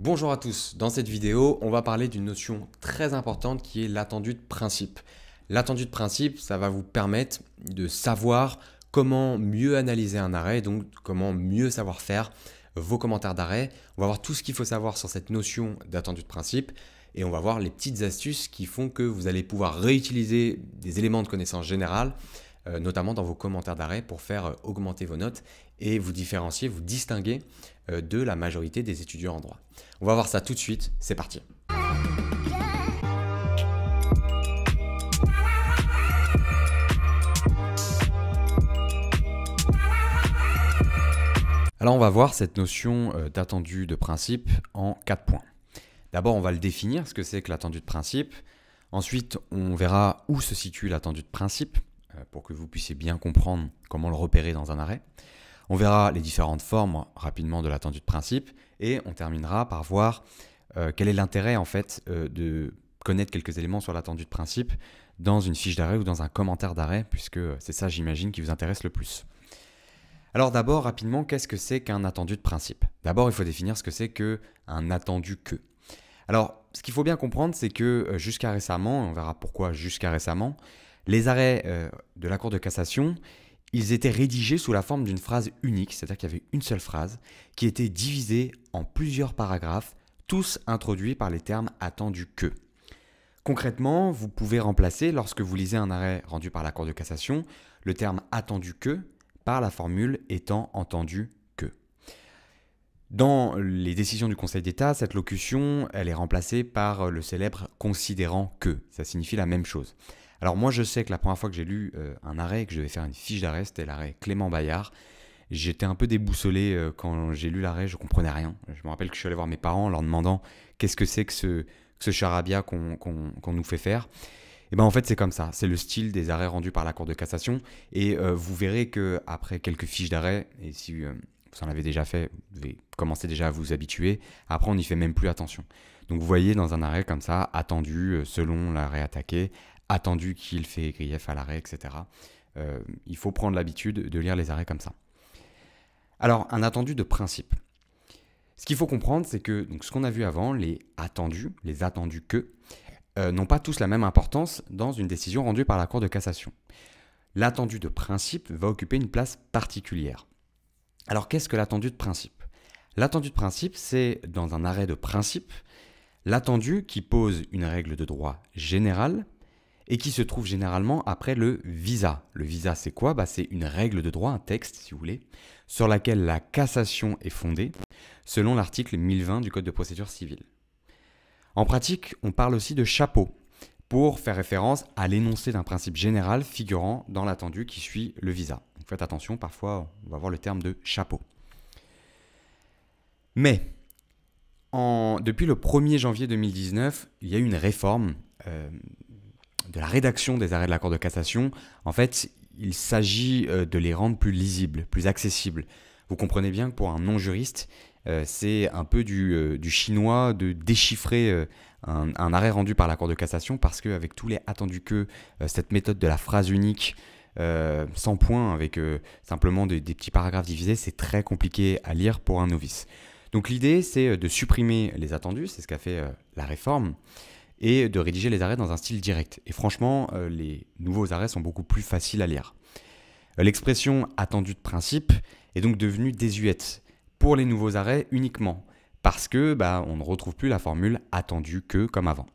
Bonjour à tous, dans cette vidéo on va parler d'une notion très importante qui est l'attendu de principe. L'attendu de principe ça va vous permettre de savoir comment mieux analyser un arrêt, donc comment mieux savoir faire vos commentaires d'arrêt. On va voir tout ce qu'il faut savoir sur cette notion d'attendu de principe et on va voir les petites astuces qui font que vous allez pouvoir réutiliser des éléments de connaissance générale euh, notamment dans vos commentaires d'arrêt, pour faire euh, augmenter vos notes et vous différencier, vous distinguer euh, de la majorité des étudiants en droit. On va voir ça tout de suite, c'est parti. Alors on va voir cette notion d'attendu de principe en quatre points. D'abord on va le définir, ce que c'est que l'attendu de principe. Ensuite on verra où se situe l'attendu de principe. Euh, pour que vous puissiez bien comprendre comment le repérer dans un arrêt. On verra les différentes formes rapidement de l'attendu de principe et on terminera par voir euh, quel est l'intérêt en fait euh, de connaître quelques éléments sur l'attendu de principe dans une fiche d'arrêt ou dans un commentaire d'arrêt puisque c'est ça j'imagine qui vous intéresse le plus. Alors d'abord rapidement qu'est-ce que c'est qu'un attendu de principe D'abord il faut définir ce que c'est que un attendu que. Alors ce qu'il faut bien comprendre c'est que jusqu'à récemment, on verra pourquoi jusqu'à récemment, les arrêts euh, de la Cour de cassation, ils étaient rédigés sous la forme d'une phrase unique, c'est-à-dire qu'il y avait une seule phrase, qui était divisée en plusieurs paragraphes, tous introduits par les termes attendu que. Concrètement, vous pouvez remplacer, lorsque vous lisez un arrêt rendu par la Cour de cassation, le terme attendu que par la formule étant entendu que. Dans les décisions du Conseil d'État, cette locution, elle est remplacée par le célèbre considérant que. Ça signifie la même chose. Alors moi je sais que la première fois que j'ai lu euh, un arrêt que je devais faire une fiche d'arrêt, c'était l'arrêt Clément Bayard. J'étais un peu déboussolé euh, quand j'ai lu l'arrêt, je comprenais rien. Je me rappelle que je suis allé voir mes parents en leur demandant qu'est-ce que c'est que ce, charabia qu'on nous fait faire. Et ben en fait c'est comme ça, c'est le style des arrêts rendus par la Cour de cassation. Et euh, vous verrez que après quelques fiches d'arrêt, et si vous en avez déjà fait, vous devez commencer déjà à vous habituer. Après, on n'y fait même plus attention. Donc, vous voyez dans un arrêt comme ça, attendu selon l'arrêt attaqué, attendu qu'il fait grief à l'arrêt, etc. Euh, il faut prendre l'habitude de lire les arrêts comme ça. Alors, un attendu de principe. Ce qu'il faut comprendre, c'est que donc, ce qu'on a vu avant, les attendus, les attendus que, euh, n'ont pas tous la même importance dans une décision rendue par la Cour de cassation. L'attendu de principe va occuper une place particulière. Alors, qu'est-ce que l'attendu de principe L'attendu de principe, c'est dans un arrêt de principe, l'attendu qui pose une règle de droit générale et qui se trouve généralement après le visa. Le visa, c'est quoi bah, C'est une règle de droit, un texte, si vous voulez, sur laquelle la cassation est fondée, selon l'article 1020 du Code de procédure civile. En pratique, on parle aussi de chapeau, pour faire référence à l'énoncé d'un principe général figurant dans l'attendu qui suit le visa. faites attention, parfois on va voir le terme de chapeau. Mais depuis le 1er janvier 2019, il y a eu une réforme euh, de la rédaction des arrêts de la Cour de cassation, en fait, il s'agit euh, de les rendre plus lisibles, plus accessibles. Vous comprenez bien que pour un non-juriste, euh, c'est un peu du, euh, chinois de déchiffrer un, arrêt rendu par la Cour de cassation parce qu'avec tous les attendus que cette méthode de la phrase unique sans point, avec simplement des petits paragraphes divisés, c'est très compliqué à lire pour un novice. Donc l'idée, c'est de supprimer les attendus, c'est ce qu'a fait la réforme, et de rédiger les arrêts dans un style direct. Et franchement, euh, les nouveaux arrêts sont beaucoup plus faciles à lire. Euh, l'expression attendue de principe est donc devenue désuète pour les nouveaux arrêts uniquement, parce que bah, on ne retrouve plus la formule attendue que comme avant.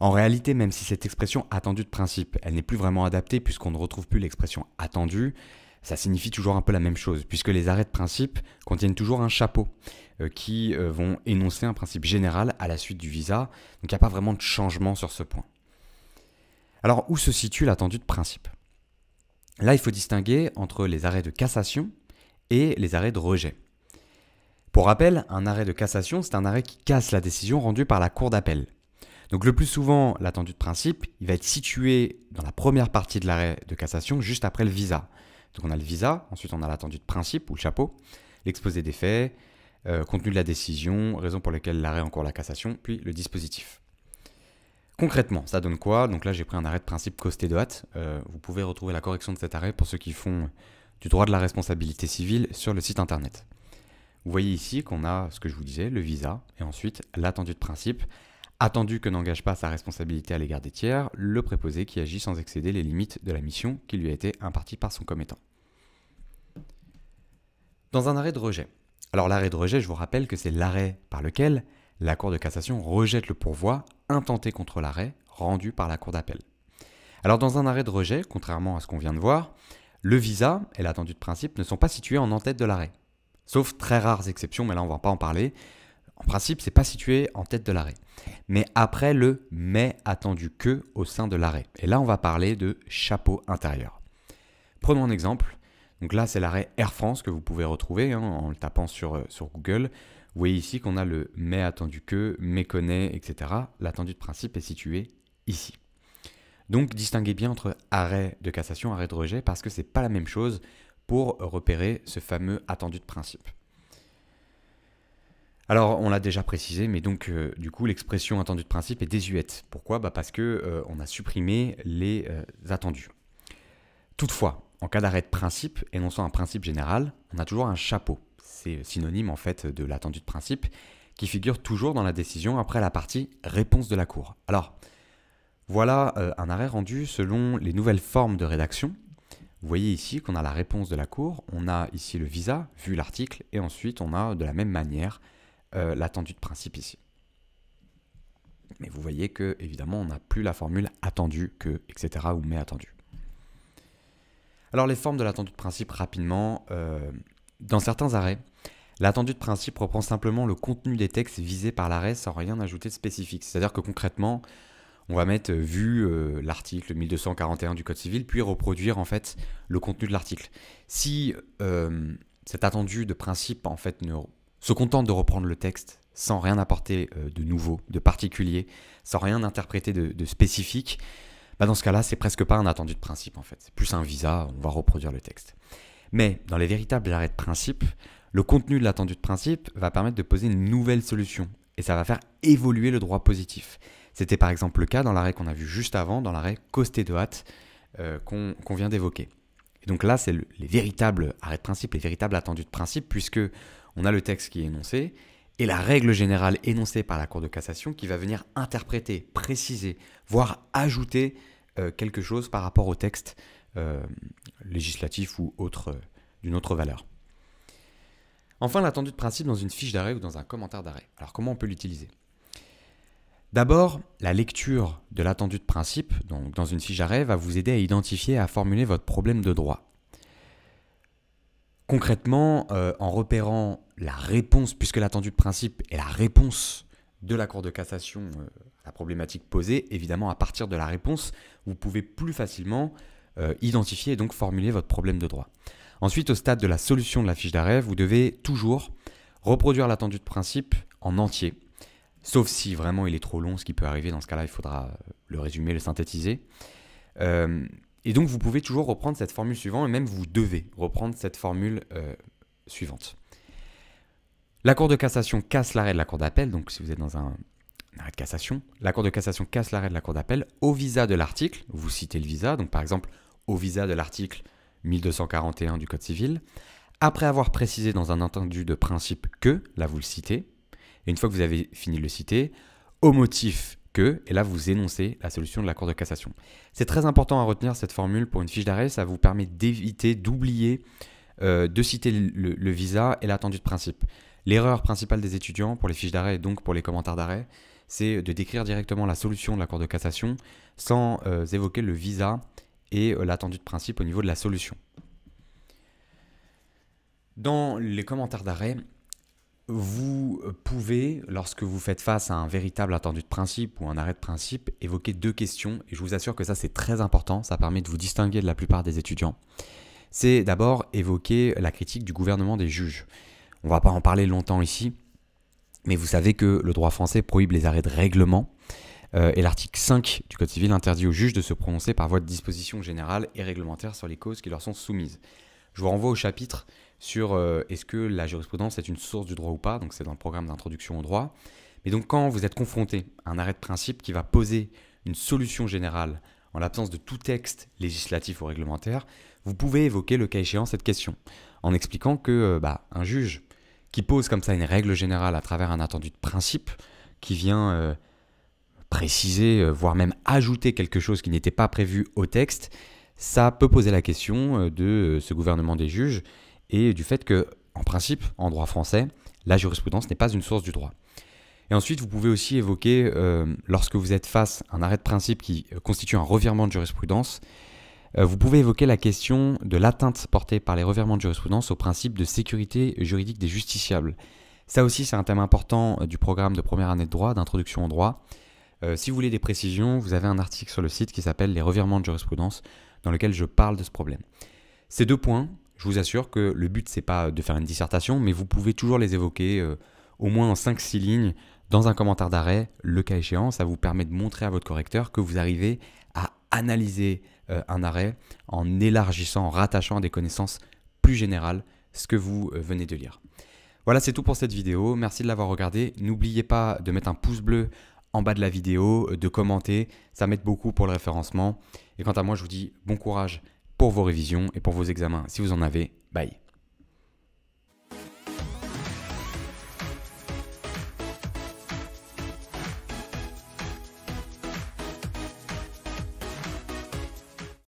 En réalité, même si cette expression attendue de principe, elle n'est plus vraiment adaptée puisqu'on ne retrouve plus l'expression attendue, ça signifie toujours un peu la même chose, puisque les arrêts de principe contiennent toujours un chapeau euh, qui euh, vont énoncer un principe général à la suite du visa, donc il n'y a pas vraiment de changement sur ce point. Alors où se situe l'attendu de principe Là, il faut distinguer entre les arrêts de cassation et les arrêts de rejet. Pour rappel, un arrêt de cassation, c'est un arrêt qui casse la décision rendue par la Cour d'appel. Donc le plus souvent, l'attendu de principe, il va être situé dans la première partie de l'arrêt de cassation, juste après le visa. Donc on a le visa, ensuite on a l'attendu de principe ou le chapeau, l'exposé des faits, euh, contenu de la décision, raison pour laquelle l'arrêt encore la cassation, puis le dispositif. Concrètement, ça donne quoi Donc là, j'ai pris un arrêt de principe costé de hâte. Euh, vous pouvez retrouver la correction de cet arrêt pour ceux qui font du droit de la responsabilité civile sur le site internet. Vous voyez ici qu'on a ce que je vous disais, le visa, et ensuite l'attendue de principe, Attendu que n'engage pas sa responsabilité à l'égard des tiers, le préposé qui agit sans excéder les limites de la mission qui lui a été impartie par son commettant. Dans un arrêt de rejet. Alors l'arrêt de rejet, je vous rappelle que c'est l'arrêt par lequel la Cour de cassation rejette le pourvoi intenté contre l'arrêt rendu par la Cour d'appel. Alors dans un arrêt de rejet, contrairement à ce qu'on vient de voir, le visa et l'attendu de principe ne sont pas situés en en-tête de l'arrêt. Sauf très rares exceptions, mais là on ne va pas en parler, en principe, n'est pas situé en tête de l'arrêt, mais après le mais attendu que au sein de l'arrêt. Et là, on va parler de chapeau intérieur. Prenons un exemple. Donc là, c'est l'arrêt Air France que vous pouvez retrouver hein, en le tapant euh, sur, Google. Vous voyez ici qu'on a le mais attendu que, méconnaît, etc. L'attendu de principe est situé ici. Donc distinguez bien entre arrêt de cassation, arrêt de rejet, parce que ce n'est pas la même chose pour repérer ce fameux attendu de principe. Alors, on l'a déjà précisé, mais donc, euh, du coup, l'expression attendue de principe est désuète. Pourquoi bah, Parce que euh, on a supprimé les euh, attendus. Toutefois, en cas d'arrêt de principe énonçant un principe général, on a toujours un chapeau. C'est synonyme, en fait, de l'attendu de principe, qui figure toujours dans la décision après la partie réponse de la Cour. Alors, voilà un arrêt rendu selon les nouvelles formes de rédaction. Vous voyez ici qu'on a la réponse de la Cour, on a ici le visa, vu l'article, et ensuite on a de la même manière euh, l'attendu de principe ici. Mais vous voyez que, évidemment, on n'a plus la formule attendu que, etc. ou mais attendu. Alors, les formes de l'attendu de principe, rapidement, euh, dans certains arrêts, l'attendu de principe reprend simplement le contenu des textes visés par l'arrêt sans rien ajouter de spécifique. C'est-à-dire que concrètement, on va mettre euh, vu l'article 1241 du Code civil, puis reproduire en fait le contenu de l'article. Si cet attendu de principe en fait ne se contente de reprendre le texte sans rien apporter euh, de nouveau, de particulier, sans rien interpréter de, spécifique, bah, dans ce cas-là, c'est presque pas un attendu de principe en fait. C'est plus un visa, on va reproduire le texte. Mais dans les véritables arrêts de principe, le contenu de l'attendu de principe va permettre de poser une nouvelle solution et ça va faire évoluer le droit positif. C'était par exemple le cas dans l'arrêt qu'on a vu juste avant, dans l'arrêt Costé de Hâte euh, qu'on vient d'évoquer. Et donc là, c'est les véritables arrêts de principe, les véritables attendus de principe, puisque on a le texte qui est énoncé et la règle générale énoncée par la Cour de cassation qui va venir interpréter, préciser, voire ajouter euh, quelque chose par rapport au texte euh, législatif ou autre, euh, d'une autre valeur. Enfin, l'attendu de principe dans une fiche d'arrêt ou dans un commentaire d'arrêt. Alors comment on peut l'utiliser D'abord, la lecture de l'attendu de principe donc dans une fiche d'arrêt va vous aider à identifier et à formuler votre problème de droit. Concrètement, euh, en repérant la réponse, puisque l'attendue de principe est la réponse de la Cour de cassation à euh, la problématique posée, évidemment, à partir de la réponse, vous pouvez plus facilement euh, identifier et donc formuler votre problème de droit. Ensuite, au stade de la solution de la fiche d'arrêt, vous devez toujours reproduire l'attendu de principe en entier, sauf si vraiment il est trop long, ce qui peut arriver, dans ce cas-là, il faudra le résumer, le synthétiser. Et donc vous pouvez toujours reprendre cette formule suivante, et même vous devez reprendre cette formule euh, suivante. La Cour de cassation casse l'arrêt de la Cour d'appel, donc si vous êtes dans un, un arrêt de cassation, la Cour de cassation casse l'arrêt de la Cour d'appel au visa de l'article, vous citez le visa, donc par exemple au visa de l'article 1241 du Code civil, après avoir précisé dans un entendu de principe que, là vous le citez, et une fois que vous avez fini de le citer, au motif et là vous énoncez la solution de la Cour de cassation. C'est très important à retenir cette formule pour une fiche d'arrêt, ça vous permet d'éviter, d'oublier, euh, de citer le, visa et l'attendu de principe. L'erreur principale des étudiants pour les fiches d'arrêt et donc pour les commentaires d'arrêt, c'est de décrire directement la solution de la Cour de cassation sans euh, évoquer le visa et euh, l'attendu de principe au niveau de la solution. Dans les commentaires d'arrêt, vous pouvez, lorsque vous faites face à un véritable attendu de principe ou un arrêt de principe, évoquer deux questions, et je vous assure que ça c'est très important, ça permet de vous distinguer de la plupart des étudiants. C'est d'abord évoquer la critique du gouvernement des juges. On va pas en parler longtemps ici, mais vous savez que le droit français prohibe les arrêts de règlement, euh, et l'article 5 du Code civil interdit aux juges de se prononcer par voie de disposition générale et réglementaire sur les causes qui leur sont soumises. Je vous renvoie au chapitre sur euh, est-ce que la jurisprudence est une source du droit ou pas, donc c'est dans le programme d'introduction au droit. Mais donc quand vous êtes confronté à un arrêt de principe qui va poser une solution générale en l'absence de tout texte législatif ou réglementaire, vous pouvez évoquer le cas échéant cette question, en expliquant que euh, bah, un juge qui pose comme ça une règle générale à travers un attendu de principe, qui vient euh, préciser, voire même ajouter quelque chose qui n'était pas prévu au texte, ça peut poser la question de ce gouvernement des juges et du fait que, en principe, en droit français, la jurisprudence n'est pas une source du droit. Et ensuite, vous pouvez aussi évoquer, euh, lorsque vous êtes face à un arrêt de principe qui euh, constitue un revirement de jurisprudence, euh, vous pouvez évoquer la question de l'atteinte portée par les revirements de jurisprudence au principe de sécurité juridique des justiciables. Ça aussi, c'est un thème important du programme de première année de droit, d'introduction au droit. si vous voulez des précisions, vous avez un article sur le site qui s'appelle Les revirements de jurisprudence, dans lequel je parle de ce problème. Ces deux points, je vous assure que le but, c'est pas de faire une dissertation, mais vous pouvez toujours les évoquer euh, au moins en 5-6 lignes dans un commentaire d'arrêt, le cas échéant. Ça vous permet de montrer à votre correcteur que vous arrivez à analyser euh, un arrêt en élargissant, en rattachant à des connaissances plus générales ce que vous euh, venez de lire. Voilà, c'est tout pour cette vidéo. Merci de l'avoir regardée. N'oubliez pas de mettre un pouce bleu en bas de la vidéo, de commenter. Ça m'aide beaucoup pour le référencement. Et quant à moi, je vous dis bon courage pour vos révisions et pour vos examens. Si vous en avez, bye.